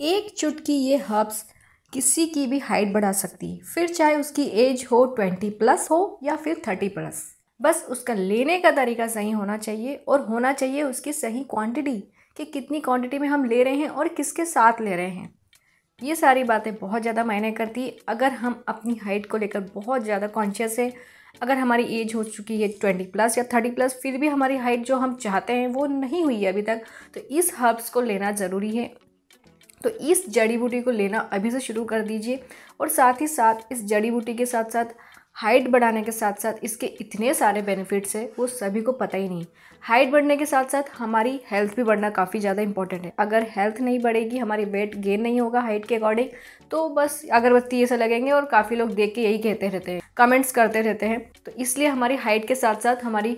एक चुटकी ये हर्ब्स किसी की भी हाइट बढ़ा सकती है फिर चाहे उसकी एज हो ट्वेंटी प्लस हो या फिर थर्टी प्लस बस उसका लेने का तरीका सही होना चाहिए और होना चाहिए उसकी सही क्वांटिटी कि कितनी क्वांटिटी में हम ले रहे हैं और किसके साथ ले रहे हैं ये सारी बातें बहुत ज़्यादा मायने करती है अगर हम अपनी हाइट को लेकर बहुत ज़्यादा कॉन्शियस है अगर हमारी एज हो चुकी है ट्वेंटी प्लस या थर्टी प्लस फिर भी हमारी हाइट जो हम चाहते हैं वो नहीं हुई है अभी तक तो इस हर्ब्स को लेना ज़रूरी है तो इस जड़ी बूटी को लेना अभी से शुरू कर दीजिए और साथ ही साथ इस जड़ी बूटी के साथ साथ हाइट बढ़ाने के साथ साथ इसके इतने सारे बेनिफिट्स हैं वो सभी को पता ही नहीं हाइट बढ़ने के साथ साथ हमारी हेल्थ भी बढ़ना काफ़ी ज़्यादा इंपॉर्टेंट है अगर हेल्थ नहीं बढ़ेगी हमारी वेट गेन नहीं होगा हाइट के अकॉर्डिंग तो बस अगरबत्ती ऐसा लगेंगे और काफ़ी लोग देख के यही कहते रहते हैं कमेंट्स करते रहते हैं तो इसलिए हमारी हाइट के साथ साथ हमारी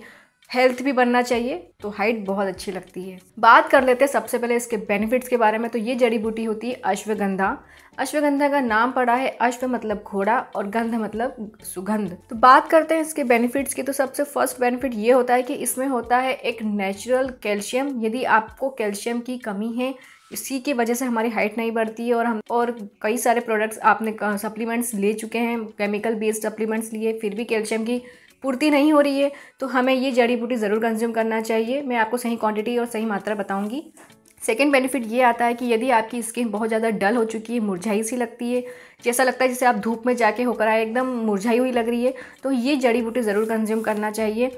हेल्थ भी बनना चाहिए तो हाइट बहुत अच्छी लगती है बात कर लेते हैं सबसे पहले इसके बेनिफिट्स के बारे में तो ये जड़ी बूटी होती है अश्वगंधा अश्वगंधा का नाम पड़ा है अश्व मतलब घोड़ा और गंध मतलब सुगंध तो बात करते हैं इसके बेनिफिट्स की तो सबसे फर्स्ट बेनिफिट ये होता है कि इसमें होता है एक नेचुरल कैल्शियम यदि आपको कैल्शियम की कमी है इसी की वजह से हमारी हाइट नहीं बढ़ती है और हम और कई सारे प्रोडक्ट्स आपने सप्लीमेंट्स ले चुके हैं केमिकल बेस्ड सप्लीमेंट्स लिए फिर भी कैल्शियम की पूर्ति नहीं हो रही है तो हमें ये जड़ी बूटी ज़रूर कंज्यूम करना चाहिए मैं आपको सही क्वांटिटी और सही मात्रा बताऊँगी सेकेंड बेनिफिट ये आता है कि यदि आपकी स्किन बहुत ज़्यादा डल हो चुकी है मुरझाई सी लगती है जैसा लगता है जैसे आप धूप में जाके होकर आए एकदम मुरझाई हुई लग रही है तो ये जड़ी बूटी ज़रूर कंज्यूम करना चाहिए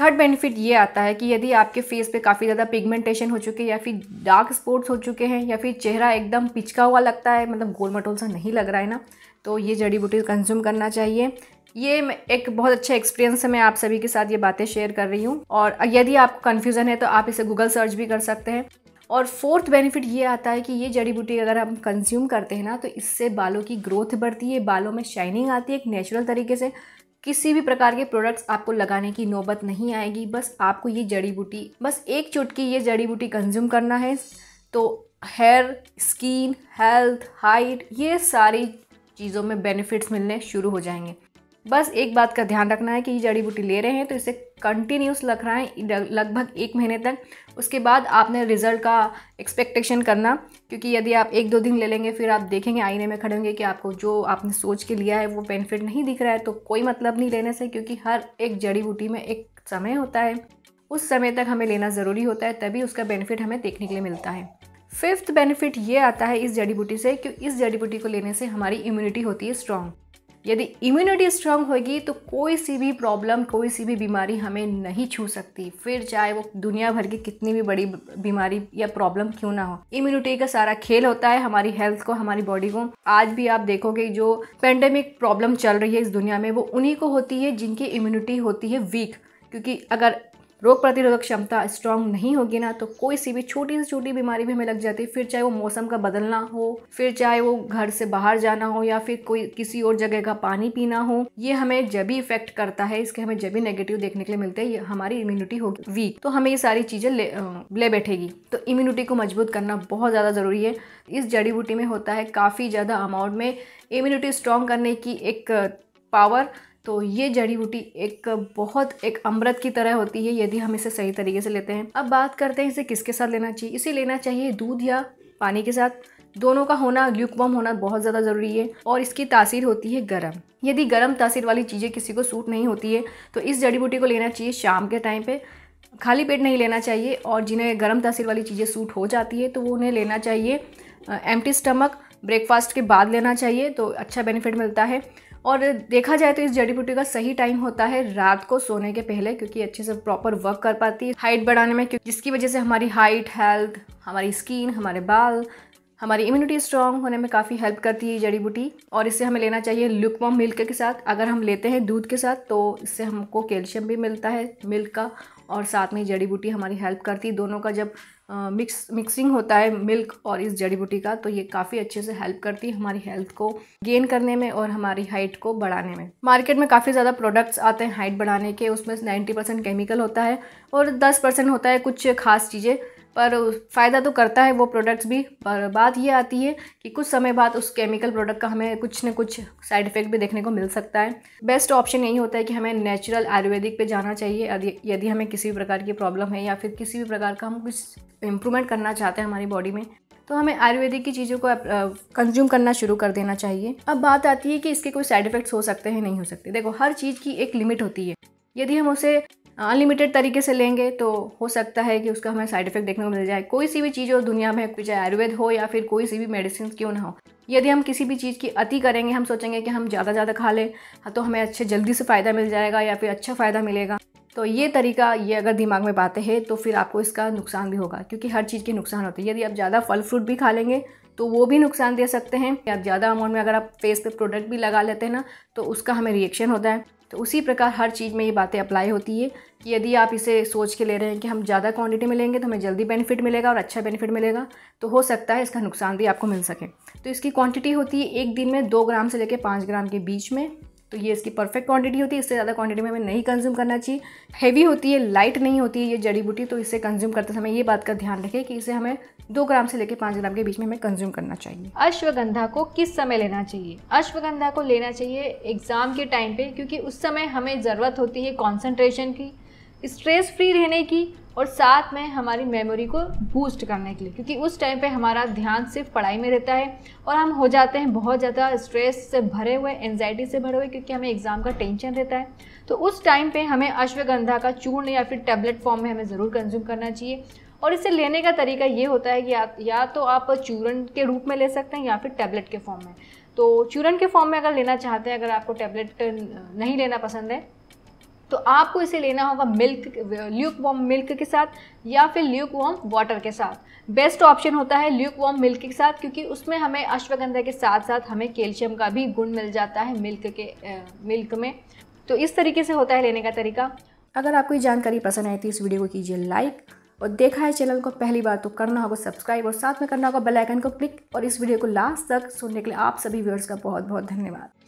थर्ड बेनिफिट ये आता है कि यदि आपके फेस पे काफ़ी ज़्यादा पिगमेंटेशन हो चुके हैं या फिर डार्क स्पॉट्स हो चुके हैं या फिर चेहरा एकदम पिचका हुआ लगता है मतलब गोल मटोल सा नहीं लग रहा है ना तो ये जड़ी बूटी कंज्यूम करना चाहिए ये एक बहुत अच्छा एक्सपीरियंस है मैं आप सभी के साथ ये बातें शेयर कर रही हूँ और यदि आपको कन्फ्यूज़न है तो आप इसे गूगल सर्च भी कर सकते हैं और फोर्थ बेनिफिट ये आता है कि ये जड़ी बूटी अगर हम कंज्यूम करते हैं ना तो इससे बालों की ग्रोथ बढ़ती है बालों में शाइनिंग आती है एक नेचुरल तरीके से किसी भी प्रकार के प्रोडक्ट्स आपको लगाने की नौबत नहीं आएगी बस आपको ये जड़ी बूटी बस एक चुटकी ये जड़ी बूटी कंज्यूम करना है तो हेयर स्किन हेल्थ हाइट ये सारी चीज़ों में बेनिफिट्स मिलने शुरू हो जाएंगे बस एक बात का ध्यान रखना है कि ये जड़ी बूटी ले रहे हैं तो इसे कंटिन्यूस रख रहा है लगभग एक महीने तक उसके बाद आपने रिज़ल्ट का एक्सपेक्टेशन करना क्योंकि यदि आप एक दो दिन ले लेंगे फिर आप देखेंगे आईने में खड़े होंगे कि आपको जो आपने सोच के लिया है वो बेनिफिट नहीं दिख रहा है तो कोई मतलब नहीं लेने से क्योंकि हर एक जड़ी बूटी में एक समय होता है उस समय तक हमें लेना ज़रूरी होता है तभी उसका बेनिफिट हमें देखने के लिए मिलता है फिफ्थ बेनिफिट ये आता है इस जड़ी बूटी से कि इस जड़ी बूटी को लेने से हमारी इम्यूनिटी होती है स्ट्रांग यदि इम्यूनिटी स्ट्रांग होगी तो कोई सी भी प्रॉब्लम कोई सी भी बीमारी हमें नहीं छू सकती फिर चाहे वो दुनिया भर की कितनी भी बड़ी बीमारी या प्रॉब्लम क्यों ना हो इम्यूनिटी का सारा खेल होता है हमारी हेल्थ को हमारी बॉडी को आज भी आप देखोगे जो पेंडेमिक प्रॉब्लम चल रही है इस दुनिया में वो उन्हीं को होती है जिनकी इम्यूनिटी होती है वीक क्योंकि अगर रोग प्रतिरोधक क्षमता स्ट्रांग नहीं होगी ना तो कोई सी भी छोटी से छोटी बीमारी भी हमें लग जाती है फिर चाहे वो मौसम का बदलना हो फिर चाहे वो घर से बाहर जाना हो या फिर कोई किसी और जगह का पानी पीना हो ये हमें जब भी इफेक्ट करता है इसके हमें जब भी नेगेटिव देखने के लिए मिलते हैं हमारी इम्यूनिटी होगी वीक तो हमें ये सारी चीज़ें ले, ले बैठेगी तो इम्यूनिटी को मजबूत करना बहुत ज़्यादा ज़रूरी है इस जड़ी बूटी में होता है काफ़ी ज़्यादा अमाउंट में इम्यूनिटी स्ट्रांग करने की एक पावर तो ये जड़ी बूटी एक बहुत एक अमृत की तरह होती है यदि हम इसे सही तरीके से लेते हैं अब बात करते हैं इसे किसके साथ लेना चाहिए इसे लेना चाहिए दूध या पानी के साथ दोनों का होना ल्यूकवम होना बहुत ज़्यादा ज़रूरी है और इसकी तासीर होती है गर्म यदि गर्म तासीर वाली चीज़ें किसी को सूट नहीं होती है तो इस जड़ी बूटी को लेना चाहिए शाम के टाइम पे खाली पेट नहीं लेना चाहिए और जिन्हें गर्म तासीर वाली चीज़ें सूट हो जाती है तो वो उन्हें लेना चाहिए एम्प्टी स्टमक ब्रेकफास्ट के बाद लेना चाहिए तो अच्छा बेनिफिट मिलता है और देखा जाए तो इस जड़ी बूटी का सही टाइम होता है रात को सोने के पहले क्योंकि अच्छे से प्रॉपर वर्क कर पाती है हाइट बढ़ाने में जिसकी वजह से हमारी हाइट हेल्थ हमारी स्किन हमारे बाल हमारी इम्यूनिटी स्ट्रॉन्ग होने में काफ़ी हेल्प करती है जड़ी बूटी और इसे हमें लेना चाहिए लुकवॉम मिल्क के साथ अगर हम लेते हैं दूध के साथ तो इससे हमको कैल्शियम भी मिलता है मिल्क का और साथ में जड़ी बूटी हमारी हेल्प करती है दोनों का जब मिक्स मिक्सिंग होता है मिल्क और इस जड़ी बूटी का तो ये काफ़ी अच्छे से हेल्प करती है हमारी हेल्थ को गेन करने में और हमारी हाइट को बढ़ाने में मार्केट में काफ़ी ज़्यादा प्रोडक्ट्स आते हैं हाइट बढ़ाने के उसमें नाइन्टी परसेंट केमिकल होता है और दस परसेंट होता है कुछ खास चीज़ें पर फ़ायदा तो करता है वो प्रोडक्ट्स भी पर बात ये आती है कि कुछ समय बाद उस केमिकल प्रोडक्ट का हमें कुछ न कुछ साइड इफ़ेक्ट भी देखने को मिल सकता है बेस्ट ऑप्शन यही होता है कि हमें नेचुरल आयुर्वेदिक पे जाना चाहिए यदि हमें किसी भी प्रकार की प्रॉब्लम है या फिर किसी भी प्रकार का हम कुछ इम्प्रूवमेंट करना चाहते हैं हमारी बॉडी में तो हमें आयुर्वेदिक की चीज़ों को कंज्यूम करना शुरू कर देना चाहिए अब बात आती है कि इसके कोई साइड इफ़ेक्ट्स हो सकते हैं नहीं हो सकते देखो हर चीज़ की एक लिमिट होती है यदि हम उसे अनलिमिटेड तरीके से लेंगे तो हो सकता है कि उसका हमें साइड इफेक्ट देखने को मिल जाए कोई सी भी चीज़ हो दुनिया में चाहे आयुर्वेद हो या फिर कोई सी भी मेडिसिन क्यों ना हो यदि हम किसी भी चीज़ की अति करेंगे हम सोचेंगे कि हम ज़्यादा ज़्यादा खा लें हाँ, तो हमें अच्छे जल्दी से फ़ायदा मिल जाएगा या फिर अच्छा फ़ायदा मिलेगा तो ये तरीका ये अगर दिमाग में बातें हैं तो फिर आपको इसका नुकसान भी होगा क्योंकि हर चीज़ के नुकसान होते हैं यदि आप ज़्यादा फल फ्रूट भी खा लेंगे तो वो भी नुकसान दे सकते हैं आप ज़्यादा अमाउंट में अगर आप फेस पे प्रोडक्ट भी लगा लेते हैं ना तो उसका हमें रिएक्शन होता है तो उसी प्रकार हर चीज़ में ये बातें अप्लाई होती है कि यदि आप इसे सोच के ले रहे हैं कि हम ज़्यादा क्वांटिटी में लेंगे तो हमें जल्दी बेनिफिट मिलेगा और अच्छा बेनिफिट मिलेगा तो हो सकता है इसका नुकसान भी आपको मिल सके तो इसकी क्वांटिटी होती है एक दिन में दो ग्राम से लेकर पाँच ग्राम के बीच में तो ये इसकी परफेक्ट क्वांटिटी होती है इससे ज़्यादा क्वांटिटी में हमें नहीं कंज्यूम करना चाहिए हैवी होती है लाइट नहीं होती है ये जड़ी बूटी तो इसे कंज्यूम करते समय ये बात का ध्यान रखें कि इसे हमें दो ग्राम से लेकर पाँच ग्राम के बीच में हमें कंज्यूम करना चाहिए अश्वगंधा को किस समय लेना चाहिए अश्वगंधा को लेना चाहिए एग्ज़ाम के टाइम पे क्योंकि उस समय हमें ज़रूरत होती है कंसंट्रेशन की स्ट्रेस फ्री रहने की और साथ में हमारी मेमोरी को बूस्ट करने के लिए क्योंकि उस टाइम पे हमारा ध्यान सिर्फ पढ़ाई में रहता है और हम हो जाते हैं बहुत ज़्यादा स्ट्रेस से भरे हुए एनजाइटी से भरे हुए क्योंकि हमें एग्ज़ाम का टेंशन रहता है तो उस टाइम पे हमें अश्वगंधा का चूर्ण या फिर टैबलेट फॉर्म में हमें ज़रूर कंज्यूम करना चाहिए और इसे लेने का तरीका ये होता है कि या, या तो आप चूरन के रूप में ले सकते हैं या फिर टैबलेट के फॉर्म में तो चूरन के फॉर्म में अगर लेना चाहते हैं अगर आपको टैबलेट नहीं लेना पसंद है तो आपको इसे लेना होगा मिल्क ल्यूक वॉम मिल्क के साथ या फिर ल्यूक वॉम वाटर के साथ बेस्ट ऑप्शन होता है ल्यूक वॉम मिल्क के साथ क्योंकि उसमें हमें अश्वगंधा के साथ साथ हमें कैल्शियम का भी गुण मिल जाता है मिल्क के आ, मिल्क में तो इस तरीके से होता है लेने का तरीका अगर आपको ये जानकारी पसंद आई तो इस वीडियो को कीजिए लाइक और देखा है चैनल को पहली बार तो करना होगा सब्सक्राइब और साथ में करना होगा बेलाइकन को क्लिक और इस वीडियो को लास्ट तक सुनने के लिए आप सभी व्यूअर्स का बहुत बहुत धन्यवाद